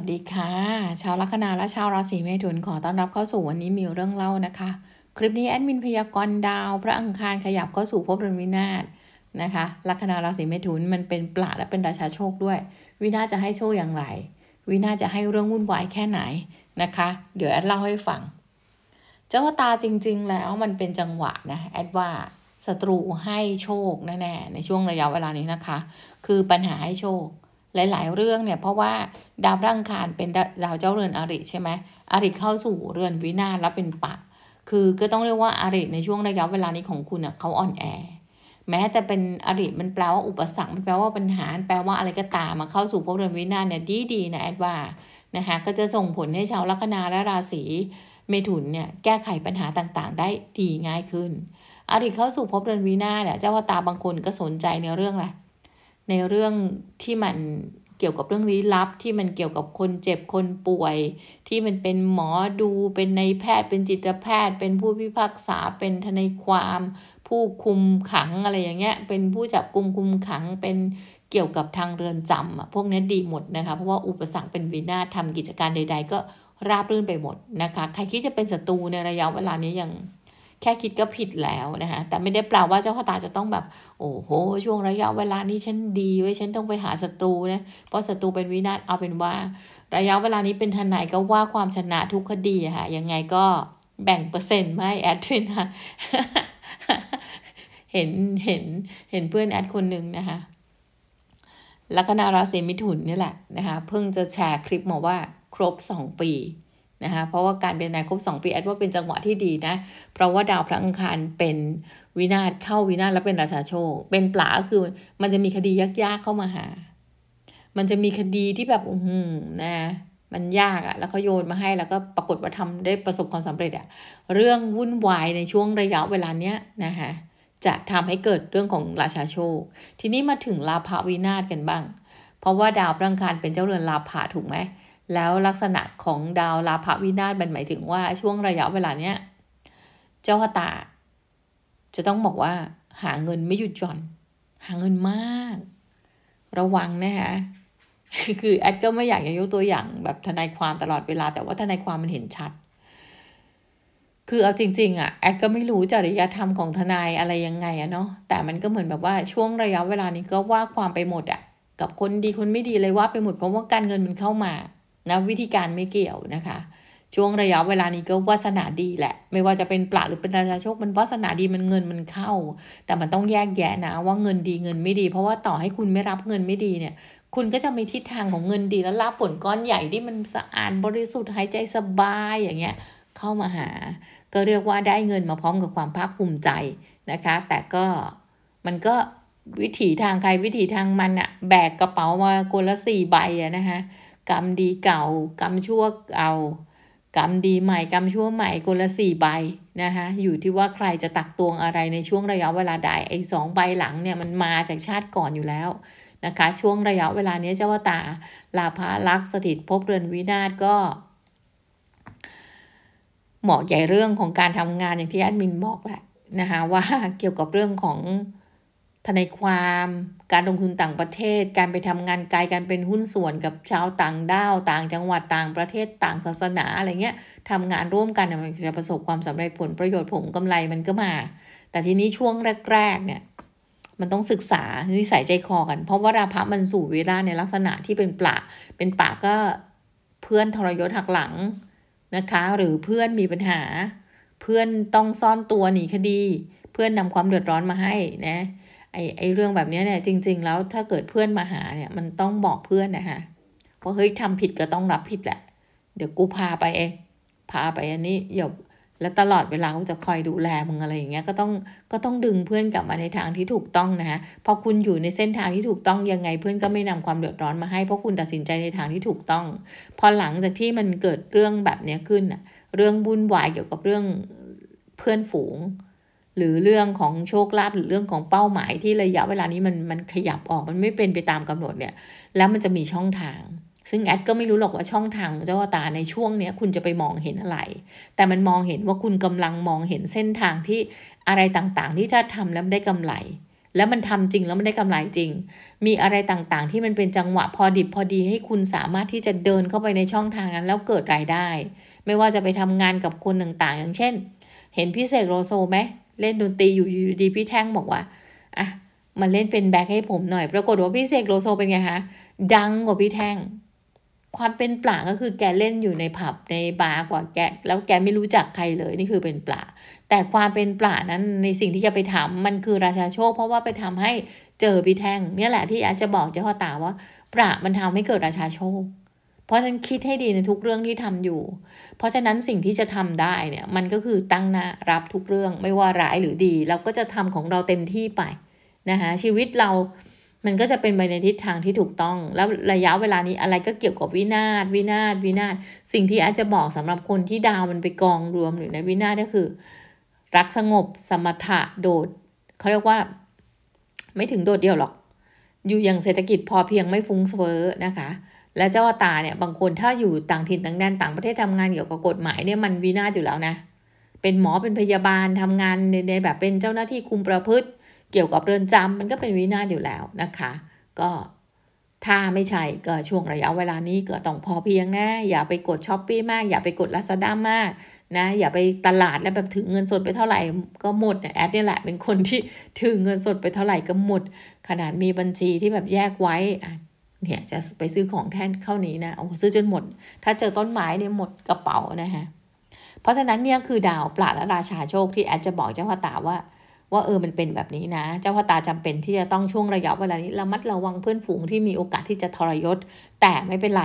วัสดีค่ะชาวลัคนาและชาวราศีเมถุนขอต้อนรับเข้าสู่วันนี้มีเรื่องเล่านะคะ คลิปนี้แอดมินพยากรณ์ดาวพระอังคารขยับเข้าสู่ภพบรืวินาศนะคะลัคนาราศีเมถุนมันเป็นปลาและเป็นราชาโชคด้วย วินาจะให้โชคอย่างไร วินาจะให้เรื่องวุ่นวายแค่ไหนนะคะเดี๋ยวแอดเล่าให้ฟังเจ้าตาจริง ๆ แล้วมันเป็นจังหวะนะแอดว่าศัตรูให้โชคแน่ๆในช่วงระยะเวลานี้นะคะคือปัญหาให้โชคหลายๆ เรื่อง เนี่ย เพราะว่า ดาวร่างคารเป็นดาวเจ้าเรือนอริใช่ไหมอริเข้าสู่เรือนวินาศแล้วเป็นปะคือก็ต้องเรียกว่าอริ ในช่วงระยะเวลานี้ของคุณเน่ยเขาอ่อนแอ แม้แต่เป็นอริมันแปลว่าอุปสรรคมันแปลว่าปัญหา แปลว่าอะไรก็ตามมาเข้าสู่พวกเรือนวินาศเนี่ยดีดีนะแอดว่า นะคะก็จะส่งผลให้ชาวลัคนาและราศีเมถุนเนี่ยแก้ไขปัญหาต่างๆ ได้ดีง่ายขึ้น อริเข้าสู่พบเรือนวินาศเนี่ยเจ้าพตาบางคนก็สนใจในเรื่องแหละในเรื่องที่มันเกี่ยวกับเรื่องลี้ลับที่มันเกี่ยวกับคนเจ็บคนป่วย ที่มันเป็นหมอดูเป็นในแพทย์เป็นจิตแพทย์ เป็นผู้พิพากษาเป็นทนายความ ผู้คุมขังอะไรอย่างเงี้ยเป็นผู้จับกลุมคุมขัง เป็นเกี่ยวกับทางเรือนจำอ่ะพวกนี้ดีหมดนะคะเพราะว่าอุปสรรคเป็นวินาศทำกิจการใด ๆ ก็ราบรื่นไปหมดนะคะใครคิดจะเป็นศัตรูในระยะเวลานี้ยังแค่คิดก็ผิดแล้วนะคะแต่ไม่ได้แปลว่าเจ้า่อตาจะต้องแบบ โอ้โห ช่วงระยะเวลานี้ฉันดีไว้ ฉันต้องไปหาศัตรูนะ เพราะศัตรูเป็นวินาศเอาเป็นว่า ระยะเวลานี้เป็นทนายก็ว่าความชนะทุกคดีค่ะยังไงก็แบ่งเปอร์เซ็นต์ไม่แอดด้วยนะเห็นเห็น เห็นเพื่อนแอดคนหนึ่งนะคะลัคนาราศีมิถุนนี่แหละนะคะเพิ่งจะแชร์คลิปมาว่าครบ 2 ปีนะคะเพราะว่าการเป็นนายครบ2ปีแอดว่าเป็นจังหวะที่ดีนะ เพราะว่าดาวพระอังคารเป็นวินาศเข้าวินาศแล้วเป็นราชาโชค เป็นปลาคือมันจะมีคดียากๆเข้ามาหา มันจะมีคดีที่แบบอืมนะมันยากอะแล้วเขาโยนมาให้แล้วก็ปรากฏว่าทำได้ประสบความสำเร็จอะเรื่องวุ่นวายในช่วงระยะเวลาเนี้ยนะคะจะทำให้เกิดเรื่องของราชาโชค ทีนี้มาถึงลาภวินาศกันบ้าง เพราะว่าดาวพระอังคารเป็นเจ้าเรือนลาภะถูกไหมแล้วลักษณะของดาวลาภวินาศมันหมายถึงว่าช่วงระยะเวลาเนี้ยเจ้าตาจะต้องบอกว่าหาเงินไม่หยุดหย่อน หาเงินมากระวังนะคะคือแอดก็ไม่อยากจะยกตัวอย่างแบบทนายความตลอดเวลาแต่ว่าทนายความมันเห็นชัด คือเอาจริงๆอ่ะแอดก็ไม่รู้จริยธรรมของทนายอะไรยังไงอะเนาะแต่มันก็เหมือนแบบว่าช่วงระยะเวลานี้ก็ว่าความไปหมดอ่ะกับคนดีคนไม่ดีเลยว่าไปหมดเพราะว่าการเงินมันเข้ามานะวิธีการไม่เกี่ยวนะคะ ช่วงระยะเวลานี้ก็วาสนาดีแหละ ไม่ว่าจะเป็นปลาหรือเป็นราชาโชคมันวาสนาดีมันเงินมันเข้า แต่มันต้องแยกแยะนะว่าเงินดีเงินไม่ดี เพราะว่าต่อให้คุณไม่รับเงินไม่ดีเนี่ย คุณก็จะมีทิศทางของเงินดีแล้วรับผลก้อนใหญ่ที่มันสะอาดบริสุทธิ์หายใจสบายอย่างเงี้ยเข้ามาหา ก็เรียกว่าได้เงินมาพร้อมกับความภาคภูมิใจนะคะ แต่ก็มันก็วิถีทางใครวิถีทางมันอะแบกกระเป๋ามาคนละสี่ใบอะนะคะกรรมดีเก่ากรรมชั่วเก่ากรรมดีใหม่กรรมชั่วใหม่คนละสี่ใบนะคะอยู่ที่ว่าใครจะตักตวงอะไรในช่วงระยะเวลาใดไอ้สองใบหลังเนี่ยมันมาจากชาติก่อนอยู่แล้วนะคะช่วงระยะเวลานี้เจ้าวตาลาภาลักษ์สถิตพบเรือนวินาศก็ เหมาะใหญ่เรื่องของการทำงานอย่างที่แอดมินบอกแหละนะคะว่าเกี่ยวกับเรื่องของทนายความ การลงทุนต่างประเทศ การไปทำงานไกลการเป็นหุ้นส่วนกับชาวต่างด้าว ต่างจังหวัด ต่างประเทศ ต่างศาสนา อะไรเงี้ยทำงานร่วมกัน มันจะประสบความสำเร็จผลประโยชน์ผลกำไรมันก็มา แต่ทีนี้ช่วงแรกๆ เนี่ย มันต้องศึกษานิสัยใจคอกัน เพราะว่า ราพะมันสู่เวลาในลักษณะที่เป็นปลาเป็นปากก็เพื่อนทรยศหักหลังนะคะ หรือเพื่อนมีปัญหา เพื่อนต้องซ่อนตัวหนีคดี เพื่อนนำความเดือดร้อนมาให้นะไอ้ไอ้เรื่องแบบนี้เนี่ยจริงๆแล้วถ้าเกิดเพื่อนมาหาเนี่ยมันต้องบอกเพื่อนนะคะว่าเฮ้ยทำผิดก็ต้องรับผิดแหละเดี๋ยวกูพาไปเองพาไปอันนี้อย่าและตลอดเวลาเขาจะคอยดูแลมึงอะไรอย่างเงี้ยก็ต้องก็ต้องดึงเพื่อนกลับมาในทางที่ถูกต้องนะคะพอคุณอยู่ในเส้นทางที่ถูกต้องยังไงเพื่อนก็ไม่นำความเดือดร้อนมาให้ เพราะคุณตัดสินใจในทางที่ถูกต้องพอหลังจากที่มันเกิดเรื่องแบบเนี้ยขึ้นอะเรื่องบุญวายเกี่ยวกับเรื่องเพื่อนฝูงหรือเรื่องของโชคลาภหรือเรื่องของเป้าหมายที่ระยะเวลานี้มันมันขยับออกมันไม่เป็นไปตามกำหนดเนี่ยแล้วมันจะมีช่องทาง ซึ่งแอดก็ไม่รู้หรอกว่าช่องทางเจ้าตาในช่วงเนี้ยคุณจะไปมองเห็นอะไร แต่มันมองเห็นว่าคุณกำลังมองเห็นเส้นทางที่อะไรต่างๆ ที่ถ้าทำแล้วได้กำไรแล้วมันทำจริงแล้วมันได้กำไรจริง มีอะไรต่างๆ ที่มันเป็นจังหวะพอดิบพอดีให้คุณสามารถที่จะเดินเข้าไปในช่องทางนั้น แล้วเกิดรายได้ ไม่ว่าจะไปทำงานกับคนต่างๆ อย่างเช่น เห็นพี่เสกโลโซไหมเล่นดนตรีอยู่อยู่ดีพี่แท่งบอกว่าอ่ะมาเล่นเป็นแบ็คให้ผมหน่อย ปรากฏว่าพี่เสกโลโซเป็นไงคะดังกว่าพี่แท่งความเป็นปลาก็คือแกเล่นอยู่ในผับในบาร์กว่าแกแล้วแกไม่รู้จักใครเลยนี่คือเป็นปลาแต่ความเป็นปลานั้นในสิ่งที่จะไปทำมันคือราชาโชคเพราะว่าไปทำให้เจอพี่แท่งเนี่ยแหละที่อาจจะบอกเจ้าพ่อตาว่าปลามันทำให้เกิดราชาโชคเพราะฉะนั้นคิดให้ดีในทุกเรื่องที่ทำอยู่ เพราะฉะนั้นสิ่งที่จะทำได้เนี่ย มันก็คือตั้งหน้ารับทุกเรื่องไม่ว่าร้ายหรือดี เราก็จะทำของเราเต็มที่ไปนะคะชีวิตเรา มันก็จะเป็นไปในทิศทางที่ถูกต้อง แล้วระยะเวลานี้อะไรก็เกี่ยวกับวินาศวินาศวินาศสิ่งที่อาจจะบอกสำหรับคนที่ดาวมันไปกองรวมอยู่ในวินาศก็คือ รักสงบ สมถะโดด เขาเรียกว่า ไม่ถึงโดดเดียวหรอก อยู่อย่างเศรษฐกิจพอเพียงไม่ฟุ้งเฟ้อนะคะและเจ้าตาเนี่ยบางคนถ้าอยู่ต่างถิ่นต่างแดนต่างประเทศทำงานเกี่ยวกับกฎหมายเนี่ยมันวินาศอยู่แล้วนะ เป็นหมอเป็นพยาบาลทำงานในแบบเป็นเจ้าหน้าที่คุมประพฤติ เกี่ยวกับเรือนจำ มันก็เป็นวินาศอยู่แล้วนะคะ ก็ถ้าไม่ใช่ก็ช่วงระยะเวลานี้ก็ต้องพอเพียงนะอย่าไปกดช้อปปี้มาก อย่าไปกดลาซาด้ามากนะอย่าไปตลาดแล้วแบบถือเงินสดไปเท่าไหร่ก็หมดแอดเนี่ยแหละ เป็นคนที่ถือเงินสดไปเท่าไหร่ก็หมด ขนาดมีบัญชีที่แบบแยกไว้เนี่ยจะไปซื้อของแท่นเข้านี้นะโอ้ซื้อจนหมด ถ้าเจอต้นไม้เนี่ยหมดกระเป๋านะฮะเพราะฉะนั้นเนี่ยคือดาวปลาและราชาโชคที่แอดจะบอกเจ้าพตาว่า ว่าเออมันเป็นแบบนี้นะ เจ้าพตาจำเป็นที่จะต้องช่วงระยะเวลานี้ระมัดระวังเพื่อนฝูงที่มีโอกาสที่จะทรยศแต่ไม่เป็นไร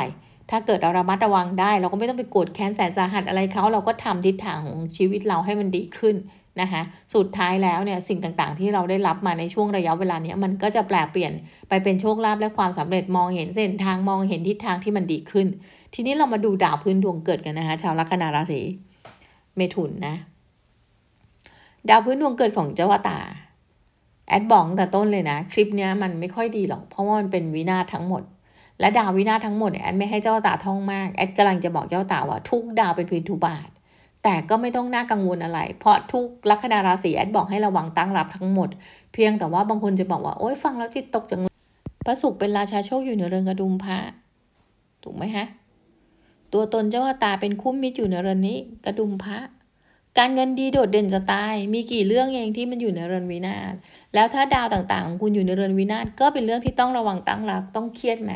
ถ้าเกิดเราระมัดระวังได้ เราก็ไม่ต้องไปโกรธแค้นแสนสาหัสอะไรเขาเราก็ทำทิศทางของชีวิตเราให้มันดีขึ้นนะคะสุดท้ายแล้วเนี่ยสิ่งต่างๆ ที่เราได้รับมาในช่วงระยะเวลานี้ มันก็จะแปลเปลี่ยนไปเป็นโชคลาภและความสำเร็จมองเห็นเส้นทางมองเห็นทิศทางที่มันดีขึ้น ทีนี้เรามาดูดาวพื้นดวงเกิดกันนะคะชาวลัคนาราศี เมถุนนะดาวพื้นดวงเกิดของเจ้าวตาแอดบอกแต่ต้นเลยนะคลิปนี้มันไม่ค่อยดีหรอกเพราะว่ามันเป็นวินาศทั้งหมด และดาววินาศทั้งหมดแอดไม่ให้เจ้าตาท่องมาก แอดกำลังจะบอกเจ้าตาว่าทุกดาวเป็นพื้นทุบาทแต่ก็ไม่ต้องน่ากังวลอะไร เพราะทุกลัคนาราศีแอดบอกให้ระวังตั้ง รับทั้งหมด เพียงแต่ว่าบางคนจะบอกว่าโอ๊ยฟังแล้วจิตตกจังพระศุกร์เป็นราชาโชคอยู่ในเรือนกระดุมพระถูกไหมฮะ ตัวตนเจ้าตาเป็นคุ้มมิตรอยู่ในเรือนนี้ กระดุมพระ การเงินดีโดดเด่นจะตาย มีกี่เรื่องเองที่มันอยู่ในเรือนวินาศแล้วถ้าดาวต่างๆของคุณอยู่ในเรือนวินาศก็เป็นเรื่องที่ต้องระวังตั้งรักต้องเครียดไหม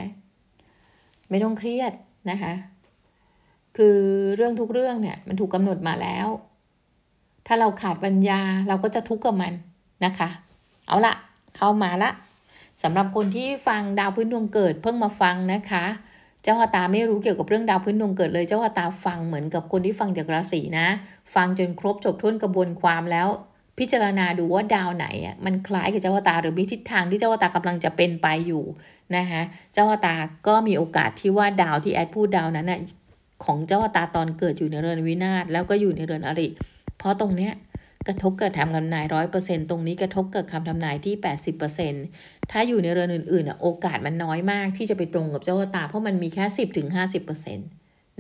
ไม่ต้องเครียดนะคะคือเรื่องทุกเรื่องเนี่ยมันถูกกำหนดมาแล้ว ถ้าเราขาดปัญญาเราก็จะทุกข์กับมันนะคะ เอาละเข้ามาละสำหรับคนที่ฟังดาวพื้นดวงเกิดเพิ่งมาฟังนะคะ เจ้าหตาไม่รู้เกี่ยวกับเรื่องดาวพื้นดวงเกิดเลย เจ้าหตาฟังเหมือนกับคนที่ฟังจากราศีนะ ฟังจนครบจบทุนกระบวนความแล้ว พิจารณาดูว่าดาวไหนอ่ะมันคล้ายกับเจ้าหตาหรือมีทิศทางที่เจ้าหตากำลังจะเป็นไปอยู่นะคะเจ้าหตาก็มีโอกาสที่ว่าดาวที่แอดพูดดาวนั้นอ่ะของเจ้าอตาตอนเกิดอยู่ในเรือนวินาศแล้วก็อยู่ในเรือนอริ เพราะตรงเนี้ยกระทบกับทำทำนายร้อยเปอร์เซ็นตรงนี้กระทบกับคำทำนายที่แปดสิบเปอร์เซ็นถ้าอยู่ในเรือนอื่นๆ่โอกาสมันน้อยมาก ที่จะไปตรงกับเจ้าตาเพราะมันมีแค่สิบถึงห้าสิบเปอร์เซ็นต์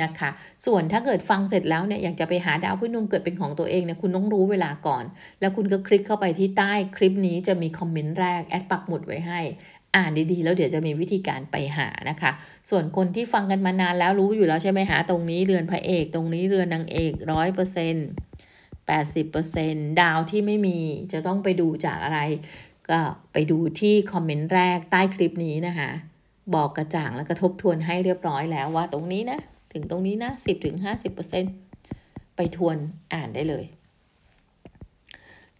นะคะ ส่วนถ้าเกิดฟังเสร็จแล้วเนี่ยอยากจะไปหาดาวพื้นดวงเกิดเป็นของตัวเองเนี่ยคุณต้องรู้เวลาก่อน แล้วคุณก็คลิกเข้าไปที่ใต้คลิปนี้จะมีคอมเมนต์แรกแอดปักหมุดไว้ให้อ่านดีๆแล้วเดี๋ยวจะมีวิธีการไปหานะคะ ส่วนคนที่ฟังกันมานานแล้วรู้อยู่แล้วใช่ไหมหาตรงนี้เรือนพระเอก ตรงนี้เรือนนางเอกร้อยเปอร์เซ็นต์แปดสิบเปอร์เซ็นต์ดาวที่ไม่มี จะต้องไปดูจากอะไร ก็ไปดูที่คอมเมนต์แรกใต้คลิปนี้นะคะบอกกระจ่างแล้วก็ทบทวนให้เรียบร้อยแล้วว่าตรงนี้นะถึงตรงนี้นะสิบถึงห้าสิบเปอร์เซ็นต์ไปทวนอ่านได้เลย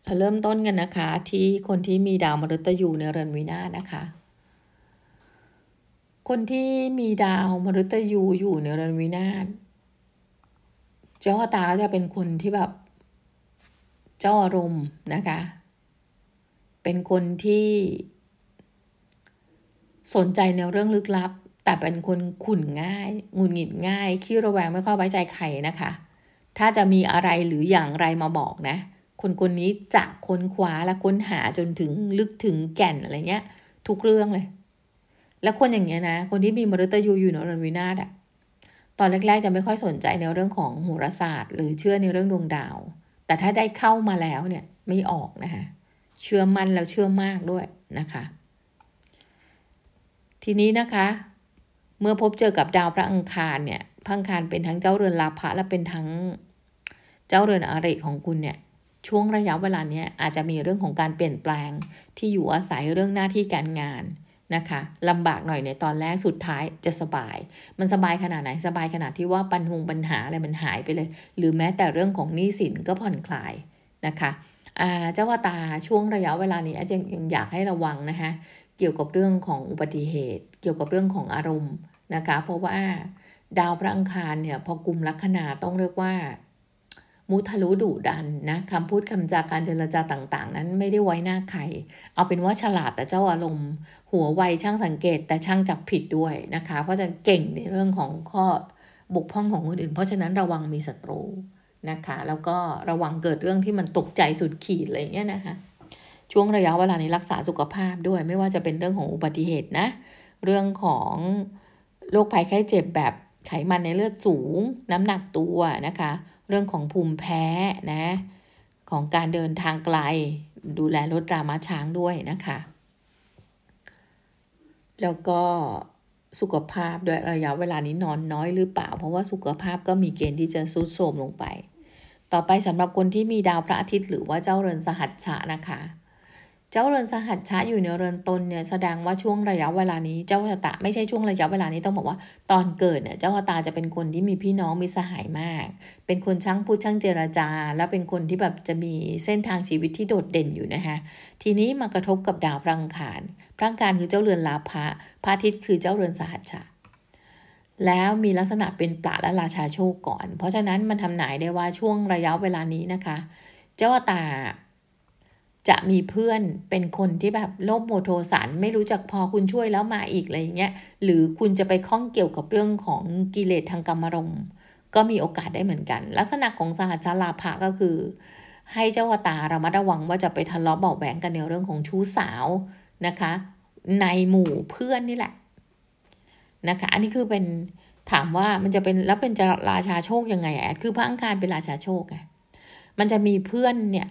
เราเริ่มต้นกันนะคะที่คนที่มีดาวมฤตยูในเรือนวีนานะคะคนที่มีดาวมฤตยูอยู่ในเรือนวินาศเจ้าตาจะเป็นคนที่แบบเจ้าอารมณ์นะคะ เป็นคนที่สนใจในเรื่องลึกลับ แต่เป็นคนขุ่นง่ายงุนหงิดง่าย ขี้ระแวงไม่ค่อยไว้ใจใครนะคะ ถ้าจะมีอะไรหรืออย่างไรมาบอกนะ คนคนนี้จะค้นคว้าและค้นหาจนถึงลึกถึงแก่นอะไรเงี้ย ทุกเรื่องเลยและคนอย่างเงี้ยนะ คนที่มีมฤตยูอยู่ในอรืนวินาศอะตอนแรก ๆจะไม่ค่อยสนใจในเรื่องของโหราศาสตร์ หรือเชื่อในเรื่องดวงดาว แต่ถ้าได้เข้ามาแล้วเนี่ยไม่ออกนะคะเชื่อมั่นแล้วเชื่อมากด้วยนะคะ ทีนี้นะคะ เมื่อพบเจอกับดาวพระอังคารเนี่ยพระอังคารเป็นทั้งเจ้าเรือนลาภะและเป็นทั้งเจ้าเรือนอาริของคุณเนี่ย ช่วงระยะเวลาเนี้ยอาจจะมีเรื่องของการเปลี่ยนแปลงที่อยู่อาศัยเรื่องหน้าที่การงานนะคะลำบากหน่อยในตอนแรกสุดท้ายจะสบาย มันสบายขนาดไหนสบายขนาดที่ว่าปัญหงปัญหาอะไรมันหายไปเลย หรือแม้แต่เรื่องของหนี้สินก็ผ่อนคลายนะคะเจ้าวตาช่วงระยะเวลานี้อาจยัยังอยากให้ระวังนะคะเกี่ยวกับเรื่องของอุบัติเหตุ เกี่ยวกับเรื่องของอารมณ์นะคะเพราะว่า ดาวพระอังคารเนี่ยพอกลุ่มลัคนาต้องเรียกว่ามุทะลุดุดันนะคำพูดคำจาการเจรจาต่างๆ นั้นไม่ได้ไว้หน้าใครเอาเป็นว่าฉลาดแต่เจ้าอารมณ์ หัว ไวช่างสังเกต แต่ช่างจับผิดด้วยนะคะ เพราะจะเก่งในเรื่องของข้อบกพร่องของคนอื่น เพราะฉะนั้นระวังมีศัตรูนะคะแล้วก็ระวังเกิดเรื่องที่มันตกใจสุดขีดอะไรเงี้ยนะคะช่วงระยะเวลานี้รักษาสุขภาพด้วย ไม่ว่าจะเป็นเรื่องของอุบัติเหตุนะเรื่องของโรคภัยไข้เจ็บแบบไขมันในเลือดสูง น้ำหนักตัวนะคะเรื่องของภูมิแพ้นะ ของการเดินทางไกล ดูแลลดรามาช้างด้วยนะคะ แล้วก็สุขภาพด้วยระยะเวลานี้นอนน้อยหรือเปล่า เพราะว่าสุขภาพก็มีเกณฑ์ที่จะซุดโทรมลงไป ต่อไปสำหรับคนที่มีดาวพระอาทิตย์หรือว่าเจ้าเรือนสหัสชะนะคะเจ้าเรือนสหัสชะอยู่ในเรือนตนเนี่ยแสดงว่าช่วงระยะเวลานี้เจ้าชะตาไม่ใช่ช่วงระยะเวลานี้ต้องบอกว่า ตอนเกิดเนี่ยเจ้าชะตาจะเป็นคนที่มีพี่น้องมีสหายมาก เป็นคนช่างพูดช่างเจรจา และเป็นคนที่แบบจะมีเส้นทางชีวิตที่โดดเด่นอยู่นะคะทีนี้มากระทบกับดาวพรังคารพรังคารคือเจ้าเรือนลาภะพระอาทิตย์คือเจ้าเรือนสหัสชะแล้วมีลักษณะเป็นปลาและราชาโชคก่อน เพราะฉะนั้นมันทำนายได้ว่าช่วงระยะเวลานี้นะคะ เจ้าตาจะมีเพื่อนเป็นคนที่แบบโลภโมโทสันไม่รู้จักพอคุณช่วยแล้วมาอีกอะไรเงี้ย หรือคุณจะไปข้องเกี่ยวกับเรื่องของกิเลสทางกรรมรมก็มีโอกาสได้เหมือนกัน ลักษณะของสหชาลาภะก็คือ ให้เจ้าวตาระมัดระวังว่าจะไปทะเลาะเบาแหวงกันในเรื่องของชู้สาวนะคะ ในหมู่เพื่อนนี่แหละนะคะ อันนี้คือเป็นถามว่ามันจะเป็นแล้วเป็นจะราชาโชคยังไงแอดคือพระอังคารเป็นราชาโชคไงมันจะมีเพื่อนเนี่ย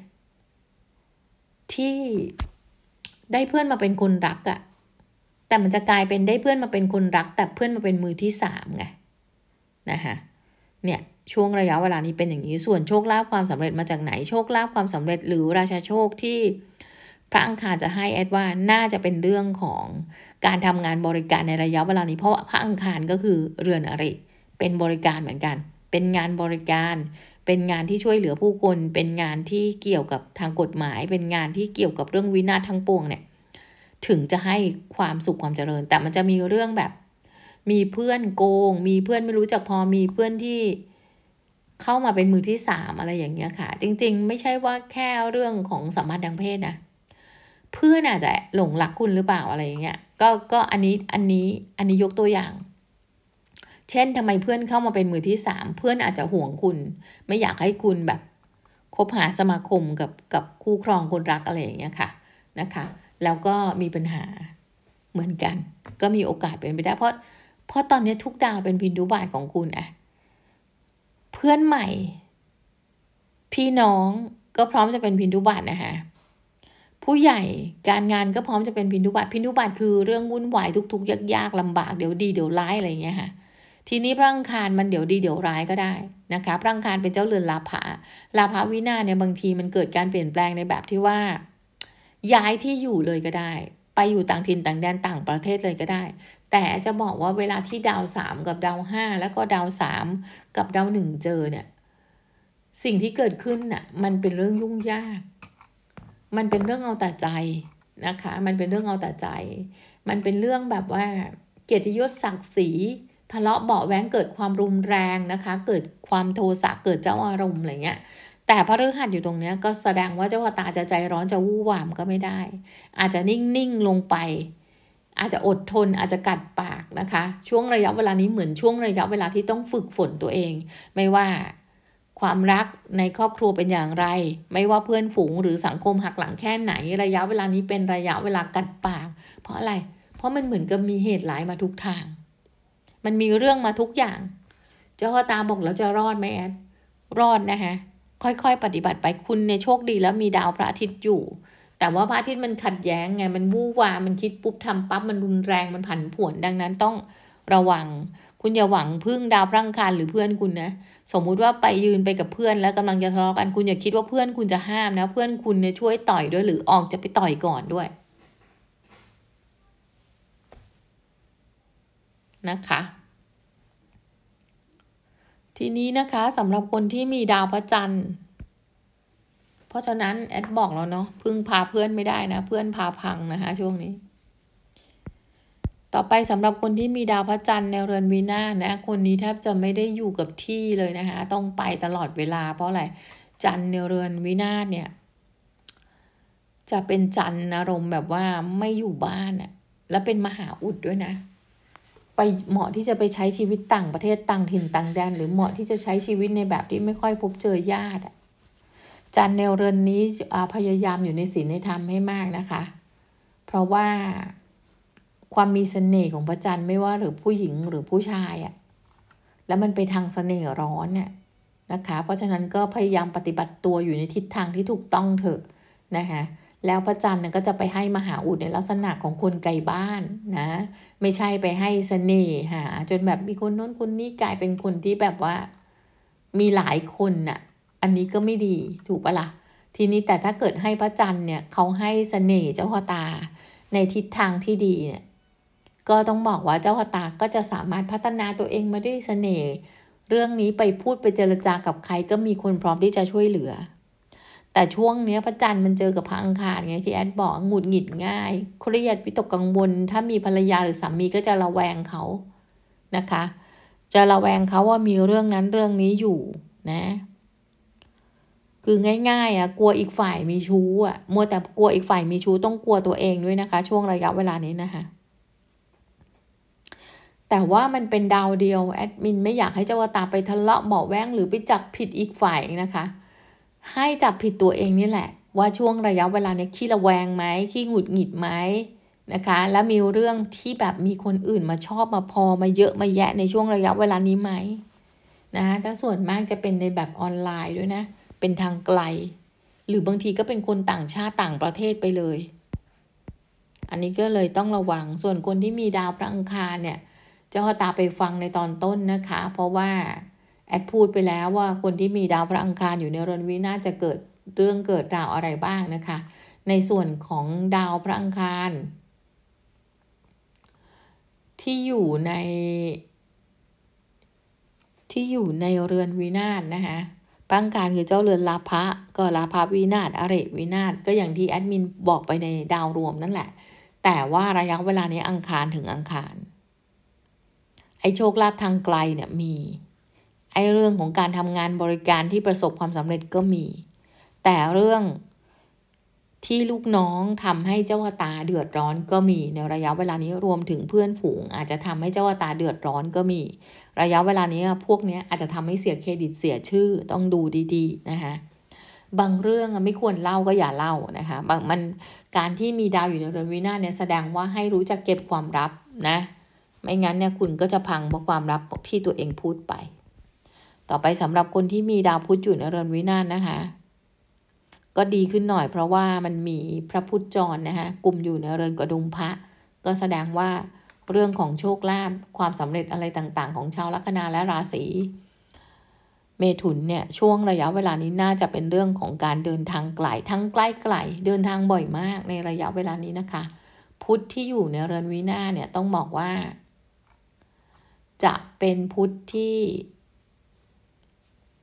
ที่ได้เพื่อนมาเป็นคนรักอะแต่มันจะกลายเป็นได้เพื่อนมาเป็นคนรักแต่เพื่อนมาเป็นมือที่สามไงนะคะเนี่ยช่วงระยะเวลานี้เป็นอย่างนี้ส่วนโชคลาภความสำเร็จมาจากไหนโชคลาภความสำเร็จหรือราชาโชคที่พระอังคารจะให้แอดว่าน่าจะเป็นเรื่องของการทำงานบริการในระยะเวลานี้ เพราะพระอังคารก็คือเรือนอริเป็นบริการเหมือนกัน เป็นงานบริการเป็นงานที่ช่วยเหลือผู้คน เป็นงานที่เกี่ยวกับทางกฎหมาย เป็นงานที่เกี่ยวกับเรื่องวินาศทั้งปวงเนี่ย ถึงจะให้ความสุขความเจริญ แต่มันจะมีเรื่องแบบ มีเพื่อนโกง มีเพื่อนไม่รู้จักพอ มีเพื่อนที่เข้ามาเป็นมือที่สามอะไรอย่างเงี้ยค่ะ จริง ๆ ไม่ใช่ว่าแค่เรื่องของสมรรถธ์ทางเพศนะเพื่อนอาจจะหลงรักคุณหรือเปล่าอะไรอย่างเงี้ย ก็ ก็อันนี้ อันนี้ อันนี้ยกตัวอย่างเช่นทำไมเพื่อนเข้ามาเป็นมือที่สามเพื่อนอาจจะห่วงคุณ ไม่อยากให้คุณแบบคบหาสมาคมกับกับคู่ครองคนรักอะไรอย่างเงี้ยค่ะนะคะแล้วก็มีปัญหาเหมือนกัน ก็มีโอกาสเป็นไปได้เพราะเพราะตอนนี้ทุกดาวเป็นพินทุบาทของคุณอะเพื่อนใหม่พี่น้องก็พร้อมจะเป็นพินทุบาทนะคะผู้ใหญ่การงานก็พร้อมจะเป็นพินทุบาทพินทุบาทคือเรื่องวุ่นวายทุก ๆยากๆลำบากเดี๋ยวดีเดี๋ยวร้ายอะไรอย่างเงี้ยค่ะทีนี้พระอังคารมันเดี๋ยวดีเดี๋ยวร้ายก็ได้นะคะ พระอังคารเป็นเจ้าเรือนลาภะลาภะวินาเนี่ยบางทีมันเกิดการเปลี่ยนแปลงในแบบที่ว่าย้ายที่อยู่เลยก็ได้ ไปอยู่ต่างถิ่นต่างแดนต่างประเทศเลยก็ได้ แต่จะบอกว่าเวลาที่ดาวสามกับดาวห้าแล้วก็ดาวสามกับดาวหนึ่งเจอเนี่ย สิ่งที่เกิดขึ้นน่ะมันเป็นเรื่องยุ่งยาก มันเป็นเรื่องเอาแต่ใจนะคะ มันเป็นเรื่องเอาแต่ใจ มันเป็นเรื่องแบบว่าเกียรติยศศักดิ์ศรีทะเลาะเบาแว้งเกิดความรุนแรงนะคะ เกิดความโทสะเกิดเจ้าอารมณ์อะไรเงี้ย แต่พระฤหัสอยู่ตรงเนี้ยก็แสดงว่าเจ้าตาจะใจร้อนจะวู่วามก็ไม่ได้ อาจจะนิ่ง ๆ ลงไป อาจจะอดทนอาจจะกัดปากนะคะ ช่วงระยะเวลานี้เหมือนช่วงระยะเวลาที่ต้องฝึกฝนตัวเอง ไม่ว่าความรักในครอบครัวเป็นอย่างไร ไม่ว่าเพื่อนฝูงหรือสังคมหักหลังแค่ไหนระยะเวลานี้เป็นระยะเวลากัดปาก เพราะอะไรเพราะมันเหมือนกับมีเหตุหลายมาทุกทางมันมีเรื่องมาทุกอย่าง เจ้าพ่อตาบอกแล้วจะรอดไหมแอน รอดนะคะค่อยๆปฏิบัติไป คุณในโชคดี แล้วมีดาวพระอาทิตย์อยู่ แต่ว่าพระอาทิตย์มันขัดแย้งไง มันวู่วามันคิดปุ๊บทำปั๊บ มันรุนแรง มันผันผวน ดังนั้นต้องระวัง คุณอย่าหวังพึ่งดาวพระอังคารหรือเพื่อนคุณนะ สมมุติว่าไปยืนไปกับเพื่อนแล้วกำลังจะทะเลาะกัน คุณอย่าคิดว่าเพื่อนคุณจะห้ามนะ เพื่อนคุณเนี่ยช่วยต่อยด้วยหรือออกจะไปต่อยก่อนด้วย นะคะทีนี้นะคะสำหรับคนที่มีดาวพระจันทร์ เพราะฉะนั้นแอดบอกแล้วเนาะพึ่งพาเพื่อนไม่ได้นะ เพื่อนพาพังนะคะช่วงนี้ ต่อไปสำหรับคนที่มีดาวพระจันทร์ในเรือนวีนานะ คนนี้แทบจะไม่ได้อยู่กับที่เลยนะคะ ต้องไปตลอดเวลา เพราะอะไรจันทร์ในเรือนวีนาเนี่ย จะเป็นจันทร์อารมณ์แบบว่าไม่อยู่บ้านอะแล้วเป็นมหาอุดด้วยนะไปเหมาะที่จะไปใช้ชีวิตต่างประเทศต่างถิ่นต่างแดนหรือเหมาะที่จะใช้ชีวิตในแบบที่ไม่ค่อยพบเจอญาติจันแนวเรือนนี้พยายามอยู่ในศีลในธรรมให้มากนะคะ เพราะว่าความมีเสน่ห์ของพระจันทร์ไม่ว่าหรือผู้หญิงหรือผู้ชายอะแล้วมันไปทางเสน่ห์ร้อนเนี่ยนะคะ เพราะฉะนั้นก็พยายามปฏิบัติตัวอยู่ในทิศทางที่ถูกต้องเถอะนะคะแล้วพระจันทร์ก็จะไปให้มหาอุดในลักษณะของคนไกลบ้านนะ ไม่ใช่ไปให้สเสน่หาจนแบบมีคนโน้นคนนี้กลายเป็นคนที่แบบว่ามีหลายคนน่ะ อันนี้ก็ไม่ดีถูกปะละ่ะ ทีนี้แต่ถ้าเกิดให้พระจันทร์เนี่ยเขาให้สเสน่ห์เจ้าพตา ในทิศทางที่ดีเนี่ยก็ต้องบอกว่าเจ้าพตาก็จะสามารถพัฒนาตัวเองมาด้วยสเสน่ห์เรื่องนี้ไปพูดไปเจรจากับใครก็มีคนพร้อมที่จะช่วยเหลือแต่ช่วงเนี้ยพระจันทร์มันเจอกับพระอังคารไง ที่แอดบอกหงุดหงิดง่ายเครียดวิตกกังวลถ้ามีภรรยาหรือสามีก็จะระแวงเขานะคะ จะระแวงเขาว่ามีเรื่องนั้นเรื่องนี้อยู่นะ คือง่ายๆอ่ะกลัวอีกฝ่ายมีชู้อ่ะมัวแต่กลัวอีกฝ่ายมีชู้ ต้องกลัวตัวเองด้วยนะคะ ช่วงระยะเวลานี้นะคะแต่ว่ามันเป็นดาวเดียวแอดมินไม่อยากให้เจ้าวตาไปทะเลาะเบาแวงหรือไปจับผิดอีกฝ่ายนะคะให้จับผิดตัวเองนี่แหละว่าช่วงระยะเวลาเนี้ยขี้ระแวงไหมขี้หงุดหงิดไหมนะคะ และมีเรื่องที่แบบมีคนอื่นมาชอบมาพอมาเยอะมาแยะในช่วงระยะเวลานี้ไหมนะคะถ้าส่วนมากจะเป็นในแบบออนไลน์ด้วยนะ เป็นทางไกล หรือบางทีก็เป็นคนต่างชาติต่างประเทศไปเลย อันนี้ก็เลยต้องระวังส่วนคนที่มีดาวพระอังคารเนี่ยจะหอตาไปฟังในตอนต้นนะคะ เพราะว่าแอดพูดไปแล้วว่าคนที่มีดาวพระอังคารอยู่ในรนวิน่าจะเกิดเรื่องเกิดราวอะไรบ้างนะคะ ในส่วนของดาวพระอังคาร ที่อยู่ใน ที่อยู่ในเรือนวินาศนะคะพระอังคารคือเจ้าเรือนลาภะก็ลาภะวินาศอริวินาศก็อย่างที่แอดมินบอกไปในดาวรวมนั่นแหละ แต่ว่าระยะเวลานี้อังคารถึงอังคาร ไอโชคลาภทางไกลเนี่ยมีไอ้เรื่องของการทำงานบริการที่ประสบความสำเร็จก็มี แต่เรื่องที่ลูกน้องทำให้เจ้าวตาเดือดร้อนก็มี ในระยะเวลานี้รวมถึงเพื่อนฝูง อาจจะทำให้เจ้าวตาเดือดร้อนก็มี ระยะเวลานี้พวกนี้อาจจะทำให้เสียเครดิตเสียชื่อต้องดูดีๆนะคะบางเรื่องไม่ควรเล่าก็อย่าเล่านะคะ บางมันการที่มีดาวอยู่ในเรือนวินาเนี่ยแสดงว่าให้รู้จักเก็บความลับนะ ไม่งั้นเนี่ยคุณก็จะพังเพราะความลับที่ตัวเองพูดไปต่อไปสำหรับคนที่มีดาวพุธอยู่ในเรือนวินาศนะคะ ก็ดีขึ้นหน่อยเพราะว่ามันมีพระพุทธจรนะคะกลุ่มอยู่ในเรือนกระดุมพระ ก็แสดงว่าเรื่องของโชคลาภความสำเร็จอะไรต่าง ๆ ของชาวลัคนาและราศี เมถุนเนี่ย ช่วงระยะเวลานี้น่าจะเป็นเรื่องของการเดินทางไกลทั้งใกล้ไกลเดินทางบ่อยมากในระยะเวลานี้นะคะ พุทธที่อยู่ในเรือนวินาเนี่ยต้องบอกว่า จะเป็นพุทธที่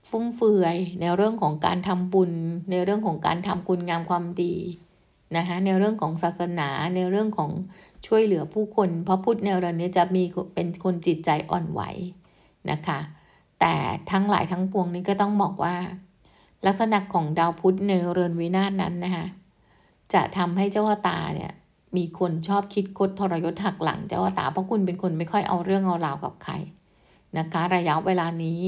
ฟุ่มเฟือยในเรื่องของการทำบุญในเรื่องของการทำคุณงามความดีนะคะในเรื่องของศาสนาในเรื่องของช่วยเหลือผู้คน เพราะพุทธในเรื่องนี้จะมีเป็นคนจิตใจอ่อนไหวนะคะแต่ทั้งหลายทั้งปวงนี้ก็ต้องบอกว่า ลักษณะของดาวพุธในเรือนวินาศนั้นนะคะจะทำให้เจ้าตาเนี่ยมีคนชอบคิดคดทรยศหักหลังเจ้าตาเพราะคุณเป็นคนไม่ค่อยเอาเรื่องเอาราวกับใครนะคะ ระยะเวลานี้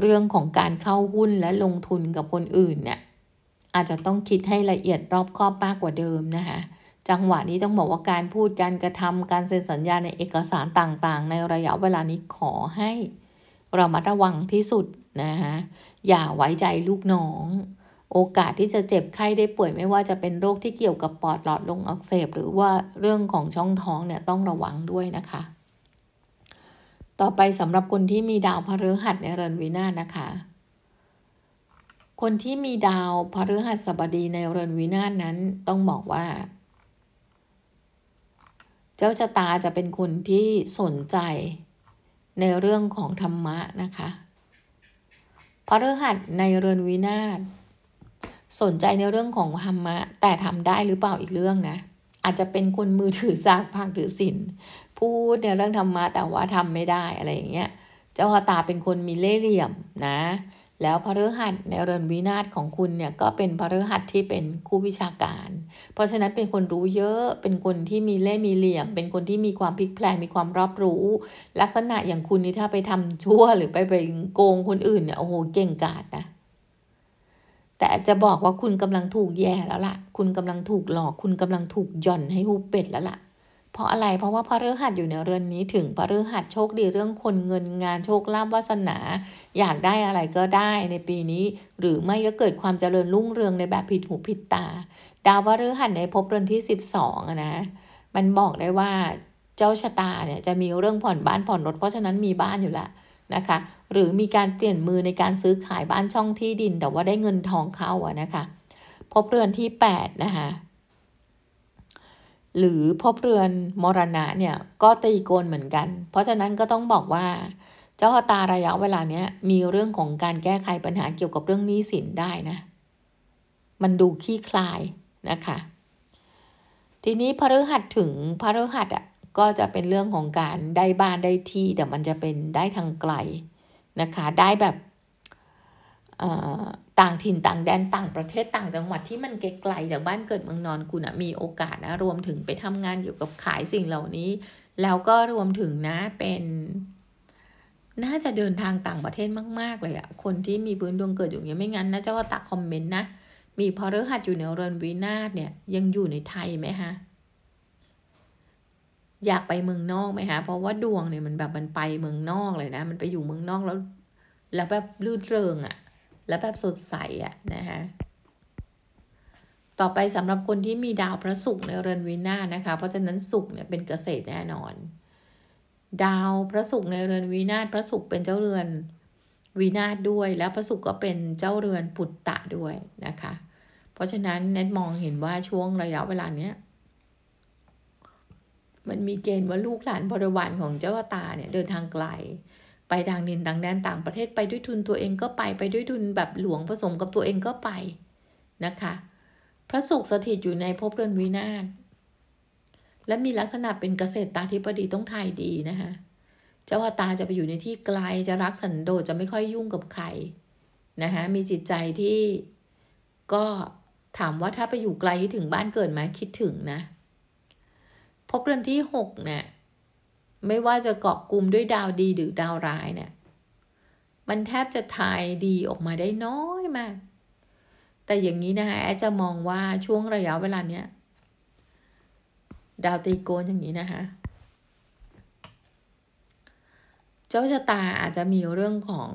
เรื่องของการเข้าหุ้นและลงทุนกับคนอื่นเนี่ยอาจจะต้องคิดให้ละเอียดรอบคอบมากกว่าเดิมนะคะจังหวะนี้ต้องบอกว่าการพูดการกระทำการเซ็นสัญญาในเอกสารต่างๆ ในระยะเวลานี้ขอให้ เระมัดระวังที่สุดนะคะอย่าไว้ใจลูกน้อง โอกาสที่จะเจ็บไข้ได้ป่วยไม่ว่าจะเป็นโรคที่เกี่ยวกับปอดหลอดลมอักเสบหรือว่าเรื่องของช่องท้องเนี่ยต้องระวังด้วยนะคะต่อไปสำหรับคนที่มีดาวพฤหัสในเรือนวินาศนะคะ คนที่มีดาวพฤหัสบดีในเรือนวินาศนั้นต้องบอกว่า เจ้าชะตาจะเป็นคนที่สนใจในเรื่องของธรรมะนะคะพฤหัสในเรือนวินาศสนใจในเรื่องของธรรมะแต่ทำได้หรือเปล่าอีกเรื่องนะอาจจะเป็นคนมือถือสากผักหรือสินพูดในเรื่องธรรมะแต่ว่าทำไม่ได้อะไรอย่างเงี้ย เจ้าคาตาเป็นคนมีเล่ห์เหลี่ยมนะ แล้วพระฤหัสในเรือนวินาศของคุณเนี่ยก็เป็นพระฤหัสที่เป็นคู่วิชาการ เพราะฉะนั้นเป็นคนรู้เยอะ เป็นคนที่มีเล่ห์มีเหลี่ยม เป็นคนที่มีความพลิกแพลงมีความรอบรู้ ลักษณะอย่างคุณนี่ถ้าไปทำชั่วหรือไปไปโกงคนอื่นเนี่ยโอ้โหเก่งกาจนะ แต่จะบอกว่าคุณกำลังถูกแย่แล้วละ่ะ คุณกำลังถูกหลอก คุณกำลังถูกหย่อนให้หูเป็ดแล้วละ่ะเพราะอะไร เพราะว่าพระฤหัสอยู่ในเรือนนี้ ถึงพระฤหัสโชคดีเรื่องคนเงินงานโชคลาภวาสนา อยากได้อะไรก็ได้ในปีนี้ หรือไม่ก็เกิดความเจริญรุ่งเรืองในแบบผิดหูผิดตาดาวพฤหัสในภพเรือนที่ 12นะ มันบอกได้ว่าเจ้าชะตาเนี่ยจะมีเรื่องผ่อนบ้านผ่อนรถเพราะฉะนั้นมีบ้านอยู่ละนะคะ หรือมีการเปลี่ยนมือในการซื้อขายบ้านช่องที่ดินแต่ว่าได้เงินทองเข้าอะนะคะ พบเรือนที่ 8 นะคะหรือพบเรือนมรณะเนี่ยก็ตีโกนเหมือนกัน เพราะฉะนั้นก็ต้องบอกว่า เจ้าตาระยะเวลาเนี้ยมีเรื่องของการแก้ไขปัญหาเกี่ยวกับเรื่องหนี้สินได้นะ มันดูขี้คลายนะคะ ทีนี้พฤหัสถึงพฤหัสอ่ะก็จะเป็นเรื่องของการได้บ้านได้ที่แต่มันจะเป็นได้ทางไกลนะคะได้แบบต่างถิ่นต่างแดนต่างประเทศต่างจังหวัดที่มันไกลๆจากบ้านเกิดเมืองนอนคุณนะมีโอกาสนะรวมถึงไปทำงานเกี่ยวกับขายสิ่งเหล่านี้ แล้วก็รวมถึงนะเป็นน่าจะเดินทางต่างประเทศมากๆเลยอะคนที่มีพื้นดวงเกิดอยู่เนี้ไม่งั้นนะเจ้าตักคอมเมนต์นะมีพอรหัสอยู่ในเรือนวีนาสเนี่ยยังอยู่ในไทยไหมฮะอยากไปเมืองนอกไหมฮะเพราะว่าดวงเนี่ยมันแบบมันไปเมืองนอกเลยนะมันไปอยู่เมืองนอกแล้ว แล้วแบบลื่นเริงอะและแบบสดใสอะนะคะต่อไปสำหรับคนที่มีดาวพระศุกร์ในเรือนวินาศนะคะเพราะฉะนั้นศุกร์เนี่ยเป็นเกษตรแน่นอน ดาวพระศุกร์ในเรือนวินาศพระศุกร์เป็นเจ้าเรือนวินาศด้วย แล้วพระศุกร์ก็เป็นเจ้าเรือนปุตตะด้วยนะคะ เพราะฉะนั้นเน็ตมองเห็นว่าช่วงระยะเวลาเนี้ยมันมีเกณฑ์ว่าลูกหลานบริวารของเจ้าตาเนี่ยเดินทางไกลไปดังดินดังแดน ต่างประเทศไปด้วยทุนตัวเองก็ไป ไป ด้วย ทุนแบบหลวง ผสม กับตัวเองก็ไป นะคะพระศุกสถิตอยู่ในภพเรือนวินาศและมีลักษณะเป็นเกษตรตาธิปดีต้องทายดี นะคะเจ้าตาจะ ไป อยู่ในที่ไกลจะรักสันโดษจะไม่ค่อยยุ่งกับใครนะคะมีจิตใจที่ก็ถามว่าถ้าไปอยู่ไกลถึงบ้านเกิดไหมคิดถึงนะพบเรือนที่หกเนะี่ยไม่ว่าจะเกาะกลุ่มด้วยดาวดีหรือดาวร้ายเนี่ย มันแทบจะทายดีออกมาได้น้อยมาก แต่อย่างนี้นะคะแอดจะมองว่าช่วงระยะเวลาเนี้ย ดาวตีโกนอย่างนี้นะคะเจ้าชะตาอาจจะมีเรื่องของ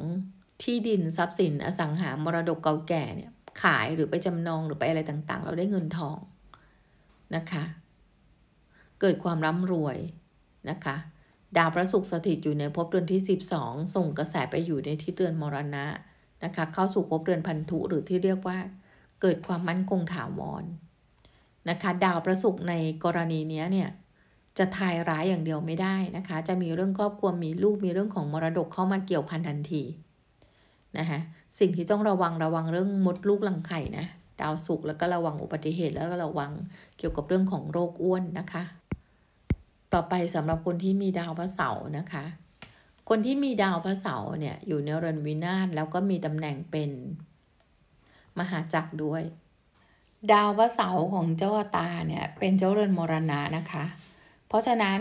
ที่ดินทรัพย์สิน อสังหามรดกเก่าแก่เนี่ย ขายหรือไปจำนองหรือไปอะไรต่างๆ เราได้เงินทองนะคะ เกิดความร่ำรวยนะคะดาวพระศุกร์สถิตอยู่ในภพเดือนที่ 12 ส่งกระแสไปอยู่ในที่เดือนมรณะนะคะเข้าสู่ภพเดือนพันธุหรือที่เรียกว่า เกิดความมั่นคงถาวรนะคะดาวประศุกในกรณีนี้เนี่ยจะทายร้ายอย่างเดียวไม่ได้นะคะจะมีเรื่องครอบครัวมีลูกมีเรื่องของมรดกเข้ามาเกี่ยวพันทันทีนะคะสิ่งที่ต้องระวังระวังเรื่องมดลูกลังไข่นะดาวสุกแล้วก็ระวังอุบัติเหตุแล้วก็ระวังเกี่ยวกับเรื่องของโรคอ้วนนะคะต่อไปสำหรับคนที่มีดาวพระเสาร์นะคะ คนที่มีดาวพระเสาร์เนี่ยอยู่ในเรือนวินาศแล้วก็มีตำแหน่งเป็น มหาจักรด้วย ดาวพระเสาร์ของเจ้าตาเนี่ยเป็นเจ้าเรือนมรณะนะคะ เพราะฉะนั้น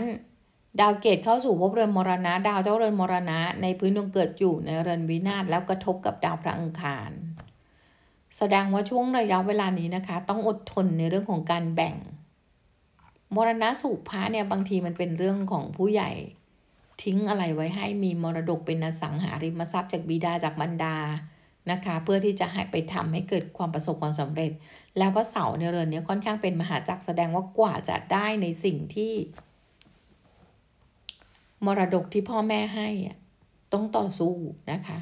ดาวเกตเข้าสู่ภพเรือนมรณะดาวเจ้าเรือนมรณะในพื้นดวงเกิดอยู่ในเรือนวินาศแล้วกระทบกับดาวพระอังคาร แสดงว่าช่วงระยะเวลานี้นะคะต้องอดทนในเรื่องของการแบ่งมรณะสุภาเนี่ยบางทีมันเป็นเรื่องของผู้ใหญ่ทิ้งอะไรไว้ให้มีมรดกเป็นอสังหาริมทรัพย์จากบิดาจากบรรดา นะคะ เพื่อที่จะให้ไปทำให้เกิดความประสบความสำเร็จ แล้วพระเสาในเรือนนี้ค่อนข้างเป็นมหาจักรแสดงว่ากว่าจะได้ในสิ่งที่มรดกที่พ่อแม่ให้ต้องต่อสู้นะคะ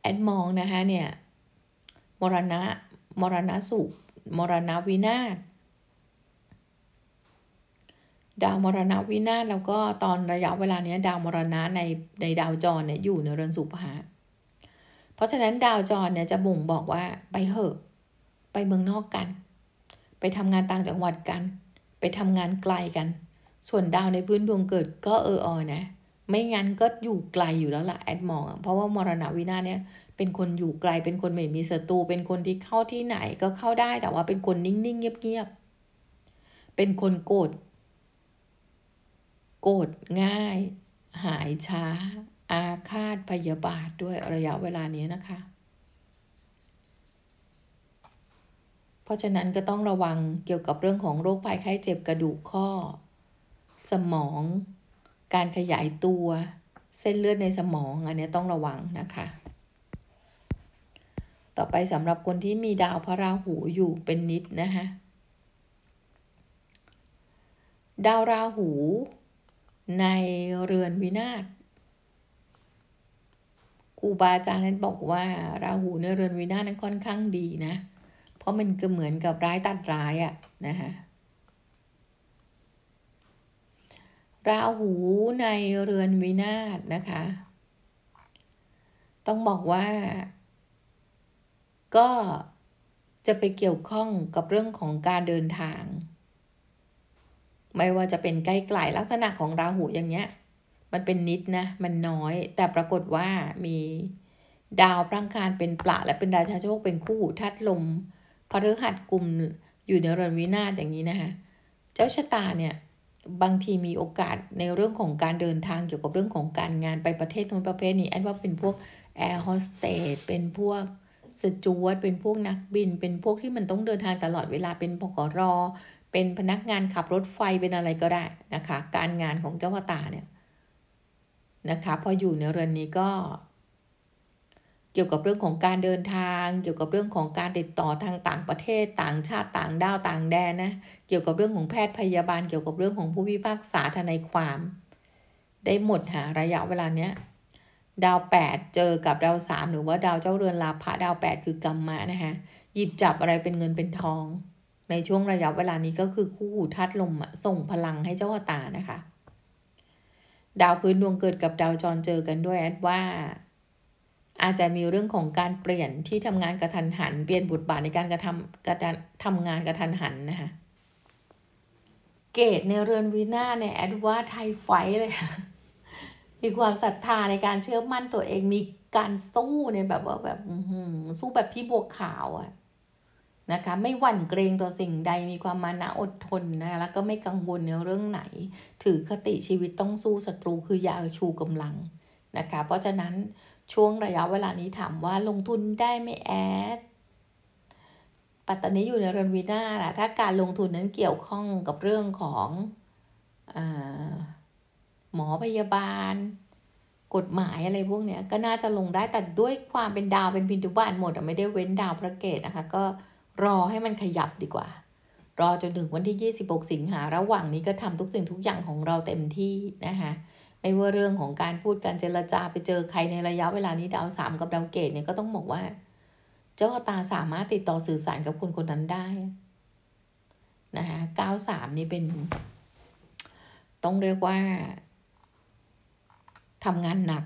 แอดมองนะคะเนี่ยมรณะมรณะสุขมรณะวินาศดาวมรณะวินาศแล้วก็ตอนระยะเวลาเนี้ยดาวมรณะในในดาวจรเนี่ยอยู่ในเรือนสุภะเพราะฉะนั้นดาวจรเนี่ยจะบ่งบอกว่าไปเหอะ ไปเมืองนอกกัน ไปทำงานต่างจังหวัดกัน ไปทำงานไกลกัน ส่วนดาวในพื้นดวงเกิด ก็เออออนะไม่งั้นก็อยู่ไกลอยู่แล้วล่ะแอดมอง เพราะว่ามรณวินาศเนี่ย เป็นคนอยู่ไกลเป็นคนไม่มีศัตรูเป็นคนที่เข้าที่ไหนก็เข้าได้แต่ว่าเป็นคนนิ่ง ๆ เงียบๆ เป็นคนโกรธโกรธง่าย หายช้า อาฆาตพยาบาทด้วยระยะเวลานี้ นะคะ เพราะฉะนั้นก็ต้องระวังเกี่ยวกับเรื่องของโรคภัยไข้เจ็บกระดูกข้อ สมองการขยายตัวเส้นเลือดในสมองอันนี้ต้องระวังนะคะ ต่อไปสำหรับคนที่มีดาวพระราหูอยู่เป็นนิดนะคะ ดาวราหูในเรือนวินาศครูบาอาจารย์นั้นบอกว่าราหูในเรือนวินาศนั้นค่อนข้างดีนะ เพราะมันก็เหมือนกับร้ายตัดร้ายอะนะคะราหูในเรือนวินาศนะคะ ต้องบอกว่า ก็จะไปเกี่ยวข้องกับเรื่องของการเดินทาง ไม่ว่าจะเป็นใกล้ไกลลักษณะของราหูอย่างเนี้ย มันเป็นนิดนะ มันน้อย แต่ปรากฏว่ามีดาวพลังคารเป็นปละและเป็นราชาโชคเป็นคู่ทัดลมพฤหัสกลุ่มอยู่ในเรือนวินาศอย่างนี้นะคะเจ้าชะตาเนี่ยบางทีมีโอกาสในเรื่องของการเดินทางเกี่ยวกับเรื่องของการงานไปประเทศนู้นประเทศนี้แอดว่าเป็นพวกแอร์โฮสเตสเป็นพวกสจวตเป็นพวกนักบิน เป็นพวกที่มันต้องเดินทางตลอดเวลาเป็นพกรอเป็นพนักงานขับรถไฟเป็นอะไรก็ได้นะคะ การงานของเจ้าตาเนี่ยนะคะพออยู่ในเรือนนี้ก็เกี่ยวกับเรื่องของการเดินทาง เกี่ยวกับเรื่องของการติดต่อทางต่างประเทศ ต่างชาติต่างด้าวต่างแดนนะ เกี่ยวกับเรื่องของแพทย์พยาบาล เกี่ยวกับเรื่องของผู้พิพากษาทนายความ ได้หมดหาระยะเวลาเนี้ย ดาว 8 เจอกับดาว3หรือว่าดาวเจ้าเรือนลาภะดาว 8 คือกรรมะนะคะหยิบจับอะไรเป็นเงินเป็นทอง ในช่วงระยะเวลานี้ก็คือคู่หูทัดลมส่งพลังให้เจ้าตานะคะ ดาวพื้นดวงเกิดกับดาวจรเจอกันด้วยแอดว่าอาจจะมีเรื่องของการเปลี่ยนที่ทำงานกระทันหัน เปลี่ยนบทบาทในการกระทำกระทำงานกระทันหันนะคะ เกตในเรือนวีนาในแอดว่าไทยไฟ เลย มีความศรัทธาในการเชื่อมั่นตัวเองมีการสู้เนี่ยแบบว่าแบบสู้แบบพี่บวกขาวอะนะคะ ไม่หวั่นเกรงต่อสิ่งใด มีความมานะอดทนนะแล้วก็ไม่กังวลในเรื่องไหน ถือคติชีวิตต้องสู้ศัตรูคือยาชูกำลังนะคะ เพราะฉะนั้นช่วงระยะเวลานี้ถามว่าลงทุนได้ไหมแอด ปัตตานีอยู่ในเรือนวีนานะถ้าการลงทุนนั้นเกี่ยวข้องกับเรื่องของอหมอพยาบาล กฎหมายอะไรพวกเนี้ย ก็น่าจะลงได้ แต่ด้วยความเป็นดาวเป็นพินทุบานหมด ไม่ได้เว้นดาวพระเกตนะคะ ก็รอให้มันขยับดีกว่า รอจนถึงวันที่ 26 สิงหา ระหว่างนี้ก็ทำทุกสิ่งทุกอย่างของเราเต็มที่นะคะไม่ว่าเรื่องของการพูดการเจรจาไปเจอใครในระยะเวลานี้ดาวสามกับดาวเกตเนี่ยก็ต้องบอกว่าเจ้าตาสามารถติดต่อสื่อสารกับคนคนนั้นได้นะคะเก้าสามนี่เป็นต้องเรียกว่าทำงานหนัก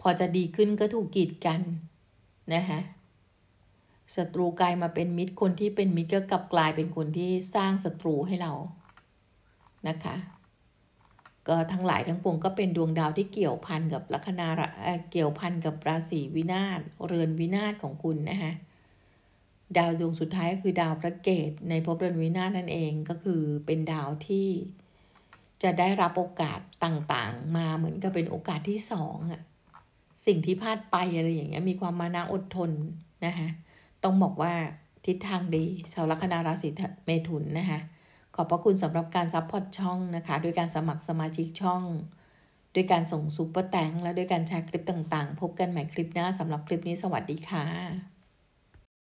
พอจะดีขึ้นก็ถูกกีดกันนะคะศัตรูกลายมาเป็นมิตรคนที่เป็นมิตรก็กลับกลายเป็นคนที่สร้างศัตรูให้เรานะคะก็ทั้งหลายทั้งปวงก็เป็นดวงดาวที่เกี่ยวพันกับลัคนาเกี่ยวพันกับราศีวินาศเรือนวินาศของคุณนะคะดาวดวงสุดท้ายก็คือดาวพระเกตในภพเรือนวินาศนั่นเองก็คือเป็นดาวที่จะได้รับโอกาสต่างๆ มาเหมือนกับเป็นโอกาสที่สองอะสิ่งที่พลาดไปอะไรอย่างเงี้ยมีความมานะอดทนนะคะต้องบอกว่าทิศทางดี ชาวลัคนาราศีเมถุนนะคะขอบพระคุณสำหรับการซัพพอร์ตช่องนะคะ โดยการสมัครสมาชิกช่อง ด้วยการส่งซูเปอร์แตง และด้วยการแชร์คลิปต่างๆ พบกันใหม่คลิปหน้าสำหรับคลิปนี้สวัสดีค่ะ